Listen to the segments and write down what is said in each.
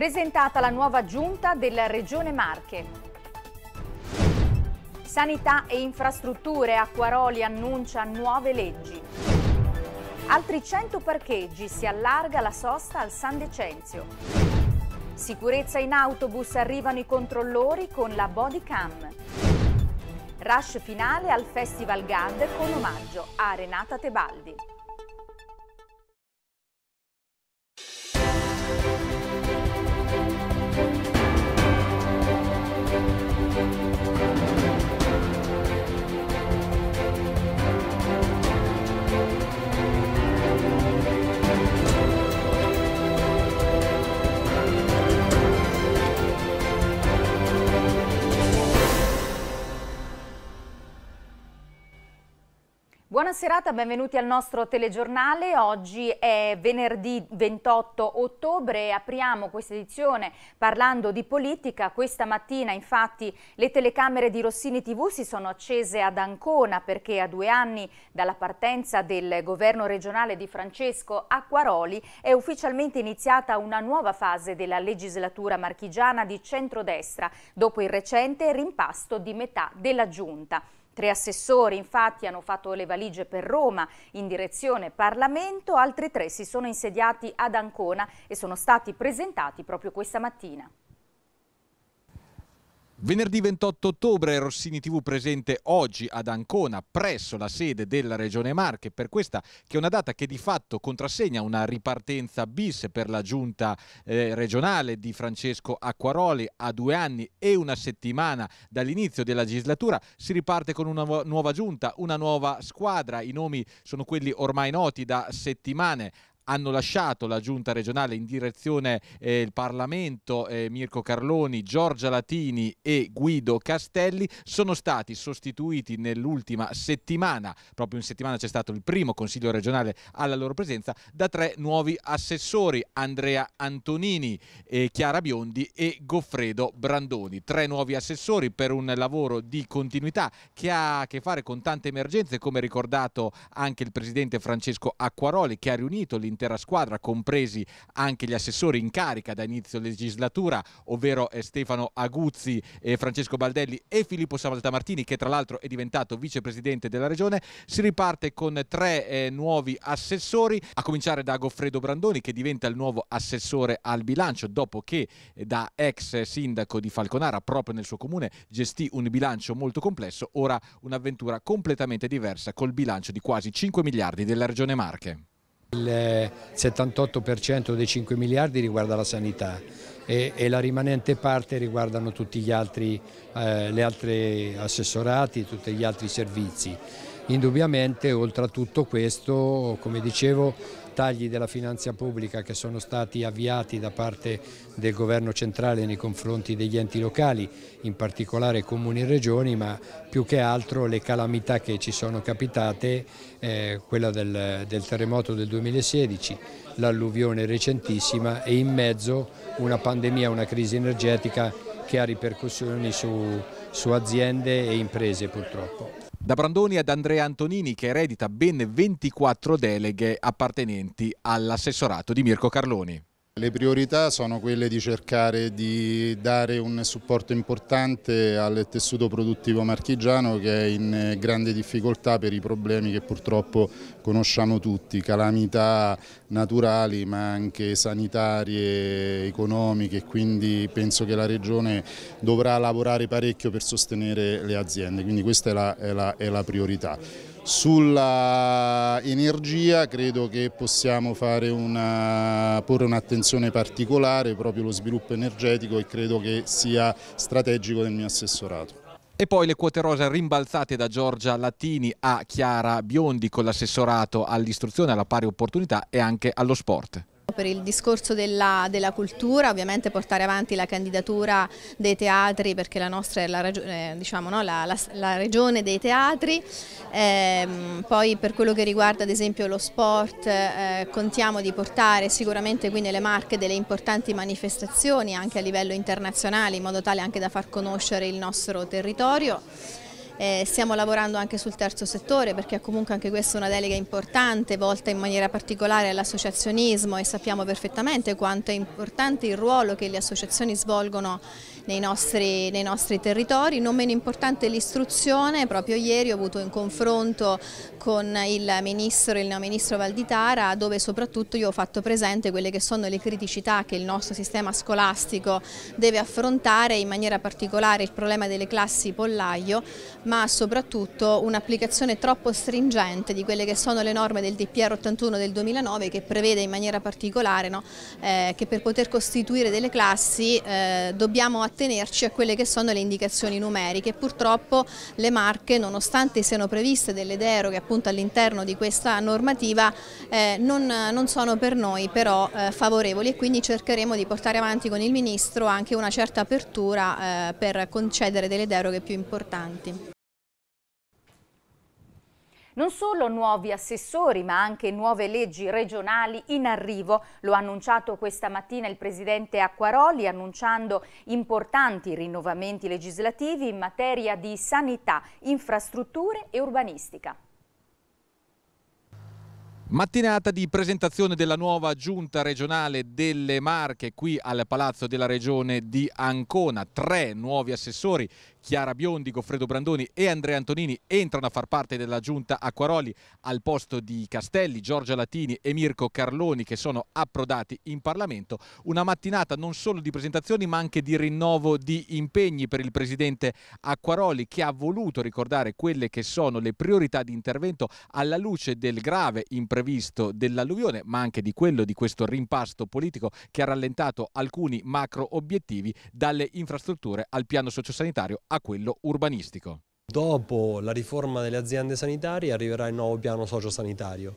Presentata la nuova giunta della Regione Marche. Sanità e infrastrutture Acquaroli annuncia nuove leggi. Altri 100 parcheggi si allarga la sosta al San Decenzio. Sicurezza in autobus arrivano i controllori con la body cam. Rush finale al Festival GAD con omaggio a Renata Tebaldi. Buona serata, benvenuti al nostro telegiornale. Oggi è venerdì 28 ottobre e apriamo questa edizione parlando di politica. Questa mattina infatti le telecamere di Rossini TV si sono accese ad Ancona perché a due anni dalla partenza del governo regionale di Francesco Acquaroli è ufficialmente iniziata una nuova fase della legislatura marchigiana di centrodestra dopo il recente rimpasto di metà della giunta. Tre assessori infatti hanno fatto le valigie per Roma in direzione Parlamento, altri tre si sono insediati ad Ancona e sono stati presentati proprio questa mattina. Venerdì 28 ottobre Rossini TV presente oggi ad Ancona presso la sede della Regione Marche per questa che è una data che di fatto contrassegna una ripartenza bis per la giunta eh, regionale di Francesco Acquaroli a due anni e una settimana dall'inizio della legislatura si riparte con una nuova giunta, una nuova squadra, i nomi sono quelli ormai noti da settimane hanno lasciato la giunta regionale in direzione eh, il Parlamento, eh, Mirko Carloni, Giorgia Latini e Guido Castelli, sono stati sostituiti nell'ultima settimana, proprio in settimana c'è stato il primo Consiglio regionale alla loro presenza, da tre nuovi assessori, Andrea Antonini, eh, Chiara Biondi e Goffredo Brandoni. Tre nuovi assessori per un lavoro di continuità che ha a che fare con tante emergenze, come ricordato anche il Presidente Francesco Acquaroli, che ha riunito l'intero l'intera squadra, compresi anche gli assessori in carica da inizio legislatura, ovvero eh, Stefano Aguzzi, Francesco Baldelli e Filippo Savaltamartini, che tra l'altro è diventato vicepresidente della regione. Si riparte con tre eh, nuovi assessori, a cominciare da Goffredo Brandoni, che diventa il nuovo assessore al bilancio, dopo che eh, da ex sindaco di Falconara, proprio nel suo comune, gestì un bilancio molto complesso, ora un'avventura completamente diversa col bilancio di quasi 5 miliardi della Regione Marche. Il 78% dei 5 miliardi riguarda la sanità e, e la rimanente parte riguardano tutti gli altri eh, altri assessorati, tutti gli altri servizi. Indubbiamente oltre a tutto questo, come dicevo, tagli della finanza pubblica che sono stati avviati da parte del governo centrale nei confronti degli enti locali, in particolare comuni e regioni, ma più che altro le calamità che ci sono capitate, eh, quella del, del terremoto del 2016, l'alluvione recentissima e in mezzo una pandemia, una crisi energetica che ha ripercussioni su, su aziende e imprese purtroppo. Da Brandoni ad Andrea Antonini che eredita ben 24 deleghe appartenenti all'assessorato di Mirko Carloni. Le priorità sono quelle di cercare di dare un supporto importante al tessuto produttivo marchigiano che è in grande difficoltà per i problemi che purtroppo conosciamo tutti, calamità naturali ma anche sanitarie, economiche, quindi penso che la Regione dovrà lavorare parecchio per sostenere le aziende, quindi questa è la, è la, è la priorità. Sulla energia credo che possiamo una, eh, porre un'attenzione particolare proprio allo sviluppo energetico e credo che sia strategico del mio assessorato. E poi le quote rosa rimbalzate da Giorgia Latini a Chiara Biondi con l'assessorato all'istruzione, alla pari opportunità e anche allo sport. Per il discorso della, della, cultura, ovviamente portare avanti la candidatura dei teatri perché la nostra è la, eh, diciamo, no, la, la, la regione dei teatri, eh, poi per quello che riguarda ad esempio lo sport eh, contiamo di portare sicuramente qui nelle Marche delle importanti manifestazioni anche a livello internazionale in modo tale anche da far conoscere il nostro territorio. Eh, stiamo lavorando anche sul terzo settore perché comunque anche questa è una delega importante volta in maniera particolare all'associazionismo e sappiamo perfettamente quanto è importante il ruolo che le associazioni svolgono nei nostri, nei nostri territori. Non meno importante l'istruzione, proprio ieri ho avuto un confronto con il ministro e il neoministro Valditara dove soprattutto io ho fatto presente quelle che sono le criticità che il nostro sistema scolastico deve affrontare in maniera particolare il problema delle classi pollaio ma soprattutto un'applicazione troppo stringente di quelle che sono le norme del DPR 81 del 2009 che prevede in maniera particolare no, eh, che per poter costituire delle classi eh, dobbiamo attivare attenerci a quelle che sono le indicazioni numeriche. Purtroppo le marche, nonostante siano previste delle deroghe all'interno di questa normativa, eh, non, non, sono per noi però eh, favorevoli e quindi cercheremo di portare avanti con il Ministro anche una certa apertura eh, per concedere delle deroghe più importanti. Non solo nuovi assessori, ma anche nuove leggi regionali in arrivo. Lo ha annunciato questa mattina il presidente Acquaroli, annunciando importanti rinnovamenti legislativi in materia di sanità, infrastrutture e urbanistica. Mattinata di presentazione della nuova giunta regionale delle Marche qui al Palazzo della Regione di Ancona. Tre nuovi assessori Chiara Biondi, Goffredo Brandoni e Andrea Antonini entrano a far parte della giunta Acquaroli al posto di Castelli, Giorgia Latini e Mirko Carloni che sono approdati in Parlamento. Una mattinata non solo di presentazioni ma anche di rinnovo di impegni per il presidente Acquaroli che ha voluto ricordare quelle che sono le priorità di intervento alla luce del grave imprevisto dell'alluvione ma anche di quello di questo rimpasto politico che ha rallentato alcuni macro obiettivi dalle infrastrutture al piano sociosanitario a quello urbanistico. Dopo la riforma delle aziende sanitarie arriverà il nuovo piano sociosanitario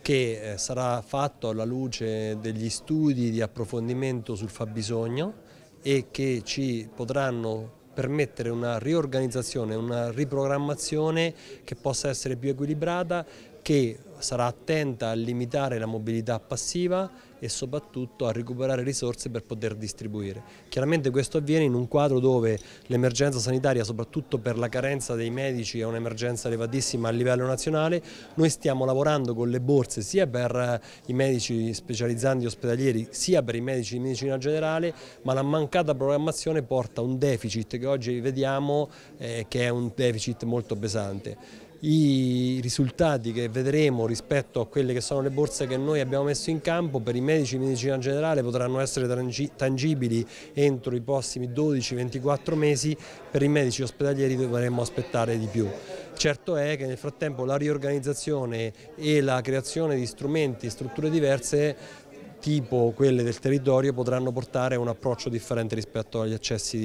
che eh, sarà fatto alla luce degli studi di approfondimento sul fabbisogno e che ci potranno permettere una riorganizzazione, una riprogrammazione che possa essere più equilibrata, che sarà attenta a limitare la mobilità passiva e soprattutto a recuperare risorse per poter distribuire. Chiaramente questo avviene in un quadro dove l'emergenza sanitaria, soprattutto per la carenza dei medici, è un'emergenza elevatissima a livello nazionale. Noi stiamo lavorando con le borse sia per eh, i medici specializzanti ospedalieri sia per i medici di medicina generale, ma la mancata programmazione porta a un deficit che oggi vediamo eh, che è un deficit molto pesante i risultati che vedremo rispetto a quelle che sono le borse che noi abbiamo messo in campo per i medici di medicina generale potranno essere tangibili entro i prossimi 12-24 mesi, per i medici ospedalieri dovremmo aspettare di più. Certo è che nel frattempo la riorganizzazione e la creazione di strumenti e strutture diverse tipo quelle del territorio potranno portare a un approccio differente rispetto agli accessi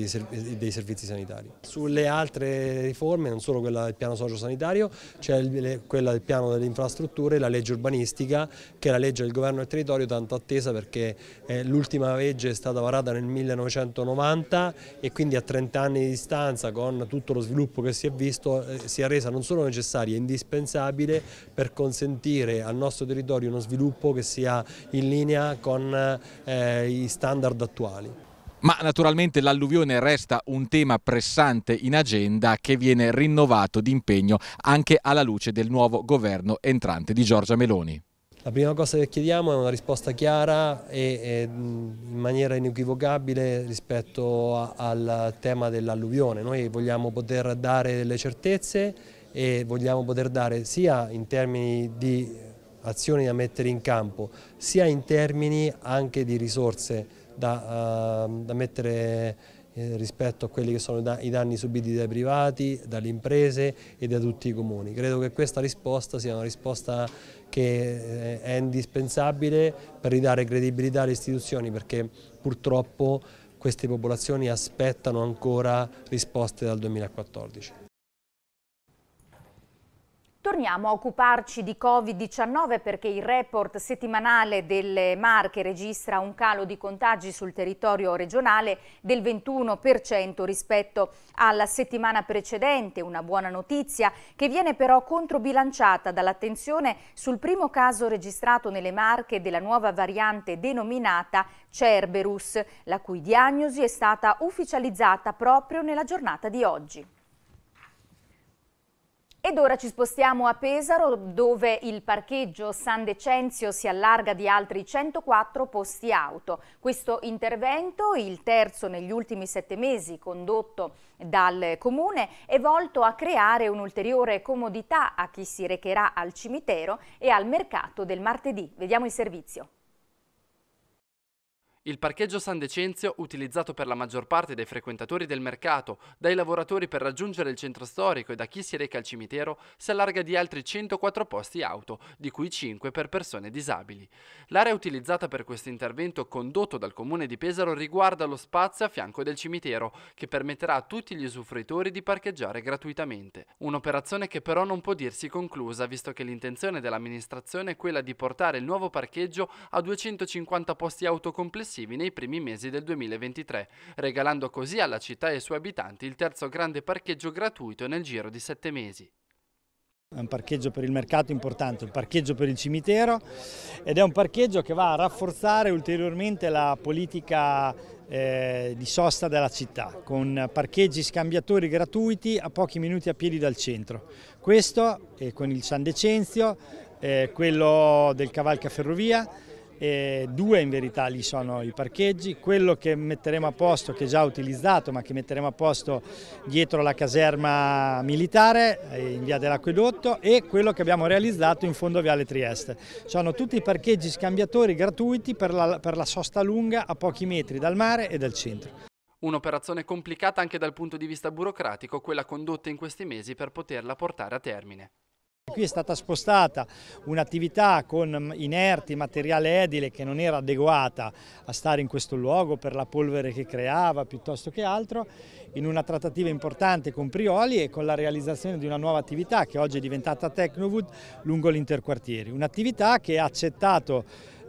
dei servizi sanitari. Sulle altre riforme, non solo quella del piano sociosanitario, c'è quella del piano delle infrastrutture, la legge urbanistica, che è la legge del governo del territorio tanto attesa perché eh, l'ultima legge è stata varata nel 1990 e quindi a 30 anni di distanza con tutto lo sviluppo che si è visto eh, si è resa non solo necessaria, indispensabile per consentire al nostro territorio uno sviluppo che sia in linea con eh, i standard attuali. Ma naturalmente l'alluvione resta un tema pressante in agenda che viene rinnovato d'impegno anche alla luce del nuovo governo entrante di Giorgia Meloni. La prima cosa che chiediamo è una risposta chiara e, in maniera inequivocabile rispetto al tema dell'alluvione. Noi vogliamo poter dare delle certezze e vogliamo poter dare sia in termini di azioni da mettere in campo, sia in termini anche di risorse da, uh, da mettere eh, rispetto a quelli che sono i danni subiti dai privati, dalle imprese e da tutti i comuni. Credo che questa risposta sia una risposta che eh, è indispensabile per ridare credibilità alle istituzioni perché purtroppo queste popolazioni aspettano ancora risposte dal 2014. Torniamo a occuparci di Covid-19 perché il report settimanale delle Marche registra un calo di contagi sul territorio regionale del 21% rispetto alla settimana precedente, una buona notizia che viene però controbilanciata dall'attenzione sul primo caso registrato nelle Marche della nuova variante denominata Cerberus, la cui diagnosi è stata ufficializzata proprio nella giornata di oggi. Ed ora ci spostiamo a Pesaro dove il parcheggio San Decenzio si allarga di altri 104 posti auto. Questo intervento, il terzo negli ultimi sette mesi condotto dal comune, è volto a creare un'ulteriore comodità a chi si recherà al cimitero e al mercato del martedì. Vediamo il servizio. Il parcheggio San Decenzio, utilizzato per la maggior parte dai frequentatori del mercato, dai lavoratori per raggiungere il centro storico e da chi si reca al cimitero, si allarga di altri 104 posti auto, di cui 5 per persone disabili. L'area utilizzata per questo intervento condotto dal comune di Pesaro riguarda lo spazio a fianco del cimitero, che permetterà a tutti gli usufruitori di parcheggiare gratuitamente. Un'operazione che però non può dirsi conclusa, visto che l'intenzione dell'amministrazione è quella di portare il nuovo parcheggio a 250 posti auto complessivi successivi nei primi mesi del 2023, regalando così alla città e ai suoi abitanti il terzo grande parcheggio gratuito nel giro di sette mesi. È un parcheggio per il mercato importante, un parcheggio per il cimitero ed è un parcheggio che va a rafforzare ulteriormente la politica eh, di sosta della città con parcheggi scambiatori gratuiti a pochi minuti a piedi dal centro. Questo eh, con il San Decenzio, eh, quello del Cavalca Ferrovia e due in verità lì sono i parcheggi, quello che metteremo a posto, che è già utilizzato ma che metteremo a posto dietro la caserma militare eh, in via dell'acquedotto e quello che abbiamo realizzato in fondo Viale Trieste. Sono tutti i parcheggi scambiatori gratuiti per la, per la sosta lunga a pochi metri dal mare e dal centro. Un'operazione complicata anche dal punto di vista burocratico, quella condotta in questi mesi per poterla portare a termine qui è stata spostata un'attività con mm, inerti, materiale edile che non era adeguata a stare in questo luogo per la polvere che creava piuttosto che altro, in una trattativa importante con Prioli e con la realizzazione di una nuova attività che oggi è diventata Tecnowood lungo l'interquartiere. un'attività che ha accettato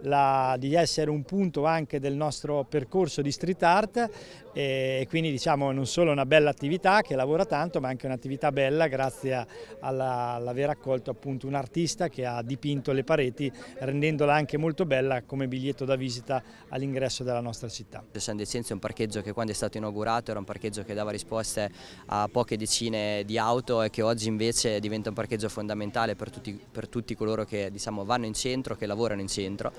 la, di essere un punto anche del nostro percorso di street art e quindi diciamo non solo una bella attività che lavora tanto ma anche un'attività bella grazie all'aver accolto appunto un artista che ha dipinto le pareti rendendola anche molto bella come biglietto da visita all'ingresso della nostra città. San Decenzio è un parcheggio che quando è stato inaugurato era un parcheggio che dava risposte a poche decine di auto e che oggi invece diventa un parcheggio fondamentale per tutti, per tutti coloro che diciamo, vanno in centro, che lavorano in centro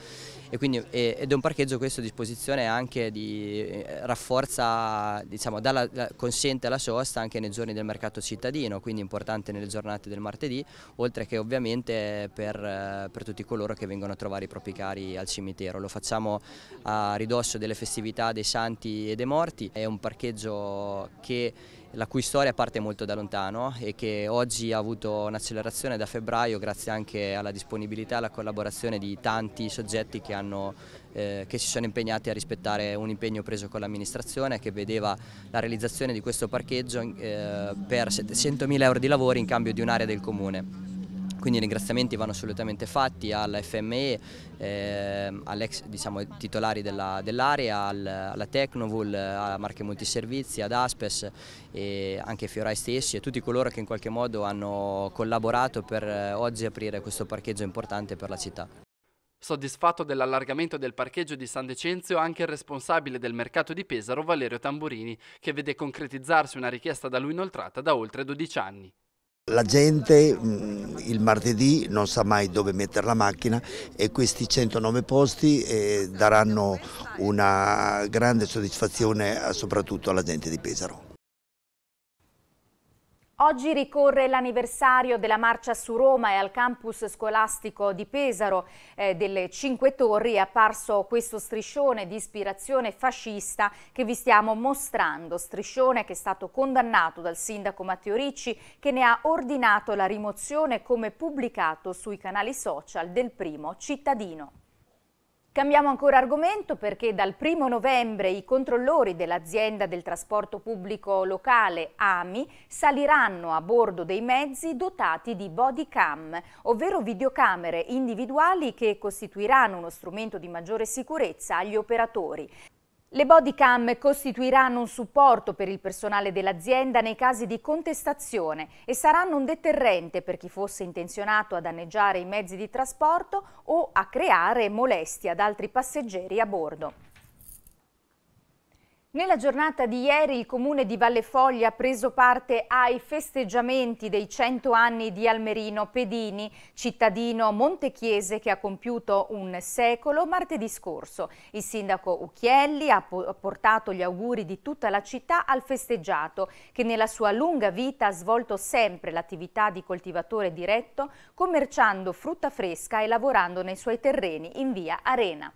e quindi, ed è un parcheggio questo a disposizione anche di eh, rafforza, diciamo, dalla, consente la sosta anche nei giorni del mercato cittadino, quindi importante nelle giornate del martedì, oltre che ovviamente per, eh, per tutti coloro che vengono a trovare i propri cari al cimitero. Lo facciamo a ridosso delle festività dei santi e dei morti, è un parcheggio che la cui storia parte molto da lontano e che oggi ha avuto un'accelerazione da febbraio grazie anche alla disponibilità e alla collaborazione di tanti soggetti che, hanno, eh, che si sono impegnati a rispettare un impegno preso con l'amministrazione che vedeva la realizzazione di questo parcheggio eh, per 700.000 euro di lavori in cambio di un'area del comune quindi i ringraziamenti vanno assolutamente fatti alla FME, eh, all'ex diciamo, titolari dell'area, dell alla Tecnovul, a Marche Multiservizi, ad Aspes e anche Fiorai stessi e tutti coloro che in qualche modo hanno collaborato per eh, oggi aprire questo parcheggio importante per la città. Soddisfatto dell'allargamento del parcheggio di San Decenzio anche il responsabile del mercato di Pesaro Valerio Tamburini, che vede concretizzarsi una richiesta da lui inoltrata da oltre 12 anni. La gente mm, il martedì non sa mai dove mettere la macchina e questi 109 posti eh, daranno una grande soddisfazione eh, soprattutto alla gente di Pesaro. Oggi ricorre l'anniversario della marcia su Roma e al campus scolastico di Pesaro eh, delle Cinque Torri è apparso questo striscione di ispirazione fascista che vi stiamo mostrando, striscione che è stato condannato dal sindaco Matteo Ricci che ne ha ordinato la rimozione come pubblicato sui canali social del primo cittadino. Cambiamo ancora argomento perché dal 1 novembre i controllori dell'azienda del trasporto pubblico locale AMI saliranno a bordo dei mezzi dotati di body cam, ovvero videocamere individuali che costituiranno uno strumento di maggiore sicurezza agli operatori. Le body cam costituiranno un supporto per il personale dell'azienda nei casi di contestazione e saranno un deterrente per chi fosse intenzionato a danneggiare i mezzi di trasporto o a creare molestie ad altri passeggeri a bordo. Nella giornata di ieri il comune di Valle Foglia ha preso parte ai festeggiamenti dei 100 anni di Almerino Pedini, cittadino montechiese che ha compiuto un secolo martedì scorso. Il sindaco Ucchielli ha portato gli auguri di tutta la città al festeggiato, che nella sua lunga vita ha svolto sempre l'attività di coltivatore diretto, commerciando frutta fresca e lavorando nei suoi terreni in via Arena.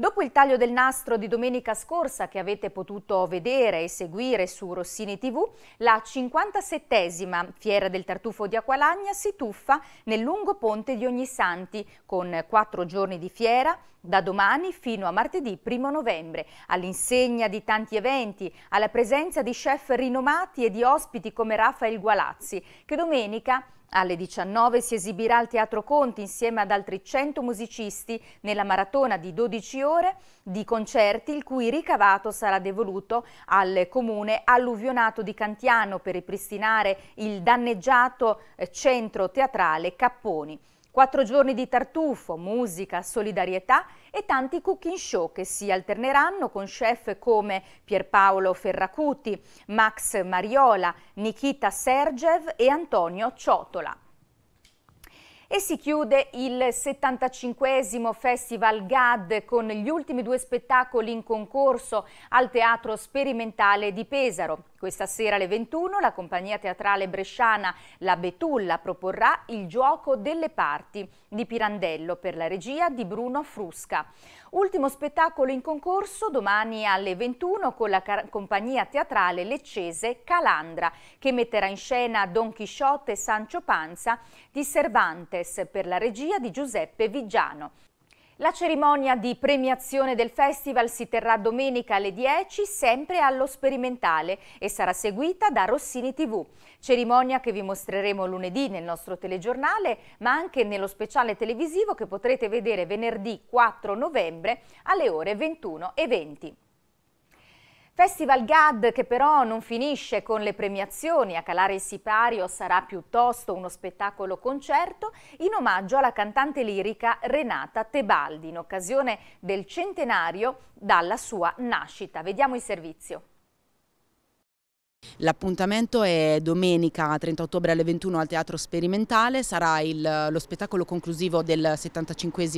Dopo il taglio del nastro di domenica scorsa che avete potuto vedere e seguire su Rossini TV, la 57esima Fiera del Tartufo di Aqualagna si tuffa nel lungo ponte di Ognissanti con quattro giorni di fiera da domani fino a martedì 1 novembre, all'insegna di tanti eventi, alla presenza di chef rinomati e di ospiti come Raffaele Gualazzi, che domenica alle 19 si esibirà al Teatro Conti insieme ad altri 100 musicisti nella maratona di 12 ore di concerti il cui ricavato sarà devoluto al comune alluvionato di Cantiano per ripristinare il danneggiato eh, centro teatrale Capponi. Quattro giorni di tartufo, musica, solidarietà e tanti cooking show che si alterneranno con chef come Pierpaolo Ferracuti, Max Mariola, Nikita Sergev e Antonio Ciotola. E si chiude il 75 Festival GAD con gli ultimi due spettacoli in concorso al Teatro Sperimentale di Pesaro. Questa sera alle 21 la compagnia teatrale bresciana La Betulla proporrà il gioco delle parti di Pirandello per la regia di Bruno Frusca. Ultimo spettacolo in concorso domani alle 21 con la compagnia teatrale leccese Calandra che metterà in scena Don Chisciotte e Sancho Panza di Cervantes per la regia di Giuseppe Vigiano. La cerimonia di premiazione del festival si terrà domenica alle 10 sempre allo sperimentale e sarà seguita da Rossini TV. Cerimonia che vi mostreremo lunedì nel nostro telegiornale ma anche nello speciale televisivo che potrete vedere venerdì 4 novembre alle ore 21 e 20. Festival GAD che però non finisce con le premiazioni, a calare il sipario sarà piuttosto uno spettacolo concerto in omaggio alla cantante lirica Renata Tebaldi in occasione del centenario dalla sua nascita. Vediamo il servizio. L'appuntamento è domenica 30 ottobre alle 21 al Teatro Sperimentale, sarà il, lo spettacolo conclusivo del 75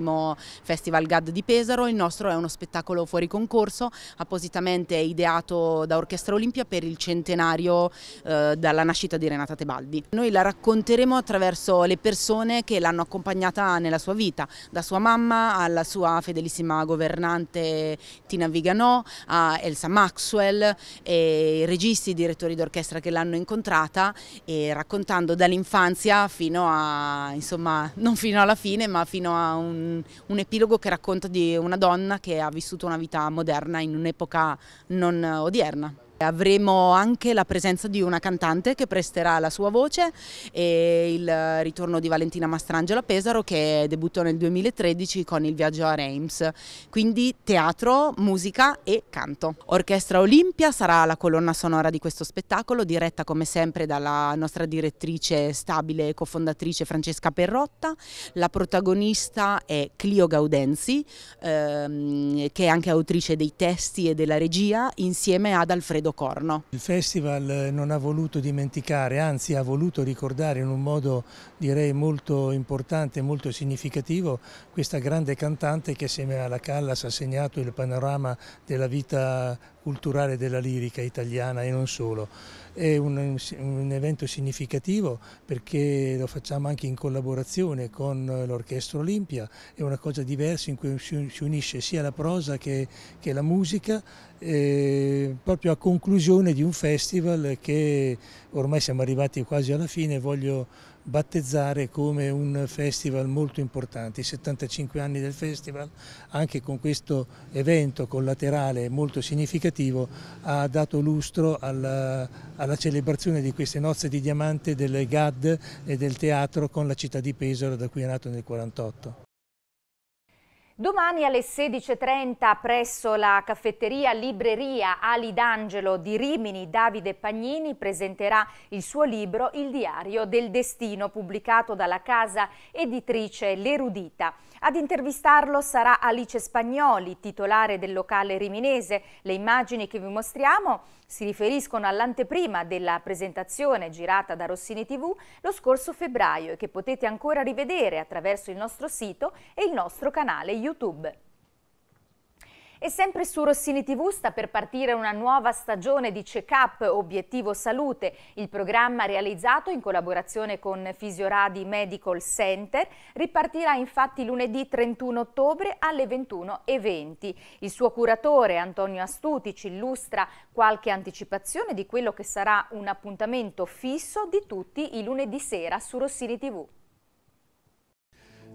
Festival GAD di Pesaro, il nostro è uno spettacolo fuori concorso appositamente ideato da Orchestra Olimpia per il centenario eh, dalla nascita di Renata Tebaldi. Noi la racconteremo attraverso le persone che l'hanno accompagnata nella sua vita, da sua mamma alla sua fedelissima governante Tina Viganò, a Elsa Maxwell, e i registi, direttori direttori d'orchestra che l'hanno incontrata e raccontando dall'infanzia fino a, insomma, non fino alla fine, ma fino a un, un epilogo che racconta di una donna che ha vissuto una vita moderna in un'epoca non odierna. Avremo anche la presenza di una cantante che presterà la sua voce e il ritorno di Valentina Mastrangelo a Pesaro che debuttò nel 2013 con il viaggio a Reims, quindi teatro, musica e canto. Orchestra Olimpia sarà la colonna sonora di questo spettacolo diretta come sempre dalla nostra direttrice stabile e cofondatrice Francesca Perrotta, la protagonista è Clio Gaudenzi ehm, che è anche autrice dei testi e della regia insieme ad Alfredo Aldo Corno. Il festival eh, non ha voluto dimenticare, anzi ha voluto ricordare in un modo direi molto importante, molto significativo questa grande cantante che assieme alla Callas ha segnato il panorama della vita culturale della lirica italiana e non solo. È un, un evento significativo perché lo facciamo anche in collaborazione con l'Orchestra Olimpia, è una cosa diversa in cui si unisce sia la prosa che, che la musica, proprio a conclusione di un festival che ormai siamo arrivati quasi alla fine, voglio battezzare come un festival molto importante, i 75 anni del festival, anche con questo evento collaterale molto significativo, ha dato lustro alla, alla celebrazione di queste nozze di diamante del GAD e del teatro con la città di Pesaro da cui è nato nel 1948. Domani alle 16.30 presso la caffetteria Libreria Ali D'Angelo di Rimini, Davide Pagnini presenterà il suo libro Il diario del destino, pubblicato dalla casa editrice L'Erudita. Ad intervistarlo sarà Alice Spagnoli, titolare del locale riminese. Le immagini che vi mostriamo si riferiscono all'anteprima della presentazione girata da Rossini TV lo scorso febbraio e che potete ancora rivedere attraverso il nostro sito e il nostro canale YouTube. E sempre su Rossini TV sta per partire una nuova stagione di check-up Obiettivo Salute, il programma realizzato in collaborazione con Fisioradi Medical Center ripartirà infatti lunedì 31 ottobre alle 21.20. Il suo curatore Antonio Astuti ci illustra qualche anticipazione di quello che sarà un appuntamento fisso di tutti i lunedì sera su Rossini TV.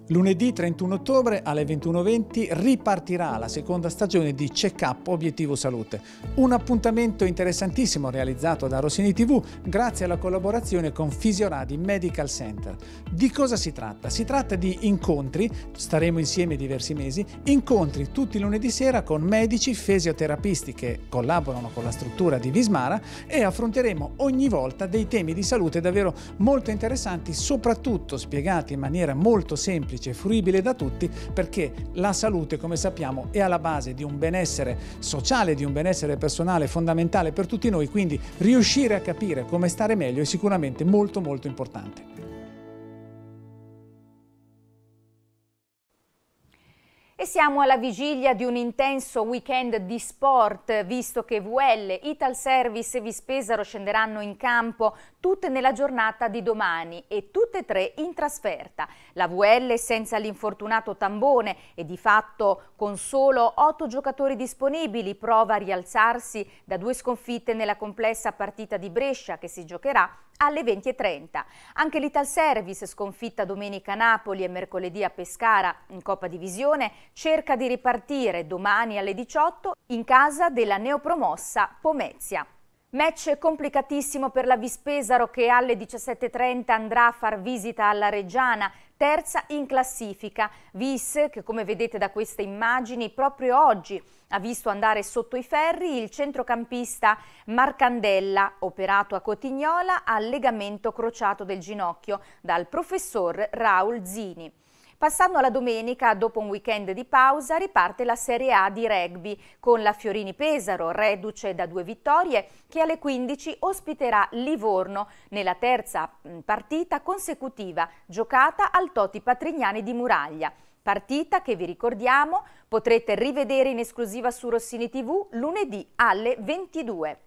Lunedì 31 ottobre alle 21.20 ripartirà la seconda stagione di Check Up Obiettivo Salute, un appuntamento interessantissimo realizzato da Rossini TV grazie alla collaborazione con Fisioradi Medical Center. Di cosa si tratta? Si tratta di incontri, staremo insieme diversi mesi, incontri tutti lunedì sera con medici fisioterapisti che collaborano con la struttura di Vismara e affronteremo ogni volta dei temi di salute davvero molto interessanti, soprattutto spiegati in maniera molto semplice semplice, fruibile da tutti, perché la salute, come sappiamo, è alla base di un benessere sociale, di un benessere personale fondamentale per tutti noi, quindi riuscire a capire come stare meglio è sicuramente molto molto importante. E siamo alla vigilia di un intenso weekend di sport, visto che VL, Ital Service e Vispesaro scenderanno in campo tutte nella giornata di domani e tutte e tre in trasferta. La VL senza l'infortunato Tambone e di fatto con solo otto giocatori disponibili prova a rialzarsi da due sconfitte nella complessa partita di Brescia che si giocherà alle 20.30. Anche l'Ital Service, sconfitta domenica a Napoli e mercoledì a Pescara in Coppa Divisione, cerca di ripartire domani alle 18 in casa della neopromossa Pomezia. Match complicatissimo per la Vispesaro che alle 17.30 andrà a far visita alla Reggiana, terza in classifica. Vis, che come vedete da queste immagini, proprio oggi ha visto andare sotto i ferri il centrocampista Marcandella, operato a Cotignola al legamento crociato del ginocchio dal professor Raul Zini. Passando alla domenica, dopo un weekend di pausa, riparte la Serie A di rugby con la Fiorini Pesaro, reduce da due vittorie, che alle 15 ospiterà Livorno nella terza partita consecutiva giocata al Toti Patrignani di Muraglia. Partita che vi ricordiamo potrete rivedere in esclusiva su Rossini TV lunedì alle 22.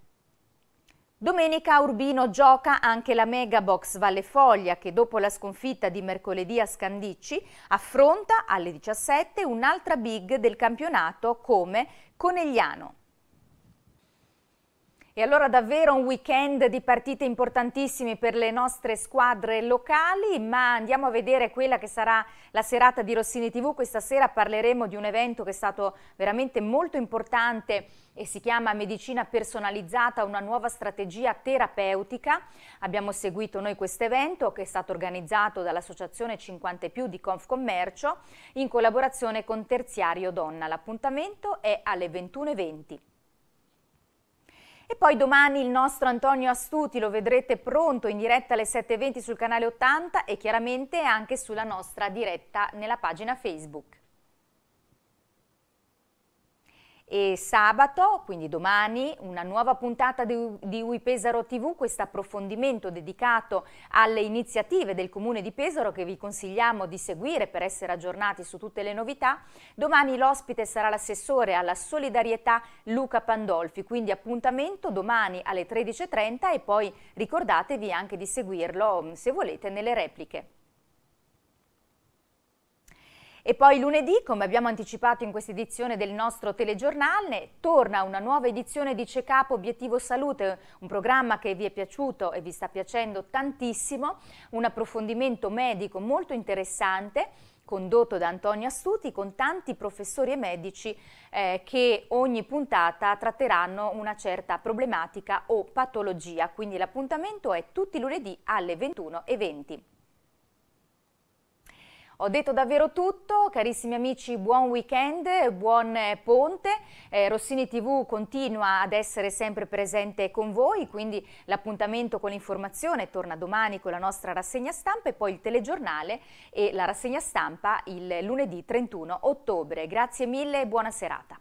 Domenica a Urbino gioca anche la Megabox Valle Foglia che dopo la sconfitta di mercoledì a Scandicci affronta alle 17 un'altra big del campionato come Conegliano. E allora davvero un weekend di partite importantissime per le nostre squadre locali, ma andiamo a vedere quella che sarà la serata di Rossini TV. Questa sera parleremo di un evento che è stato veramente molto importante e si chiama Medicina Personalizzata, una nuova strategia terapeutica. Abbiamo seguito noi questo evento che è stato organizzato dall'Associazione 50 e più di Confcommercio in collaborazione con Terziario Donna. L'appuntamento è alle 21.20. E poi domani il nostro Antonio Astuti lo vedrete pronto in diretta alle 7.20 sul canale 80 e chiaramente anche sulla nostra diretta nella pagina Facebook. E sabato, quindi domani, una nuova puntata di, di UI Pesaro TV, questo approfondimento dedicato alle iniziative del Comune di Pesaro che vi consigliamo di seguire per essere aggiornati su tutte le novità. Domani l'ospite sarà l'assessore alla solidarietà Luca Pandolfi, quindi appuntamento domani alle 13.30 e poi ricordatevi anche di seguirlo se volete nelle repliche. E poi lunedì, come abbiamo anticipato in questa edizione del nostro telegiornale, torna una nuova edizione di Check Up Obiettivo Salute, un programma che vi è piaciuto e vi sta piacendo tantissimo, un approfondimento medico molto interessante condotto da Antonio Astuti con tanti professori e medici eh, che ogni puntata tratteranno una certa problematica o patologia. Quindi l'appuntamento è tutti lunedì alle 21.20. Ho detto davvero tutto, carissimi amici, buon weekend, buon eh, ponte. Eh, Rossini TV continua ad essere sempre presente con voi, quindi l'appuntamento con l'informazione torna domani con la nostra rassegna stampa e poi il telegiornale e la rassegna stampa il lunedì 31 ottobre. Grazie mille e buona serata.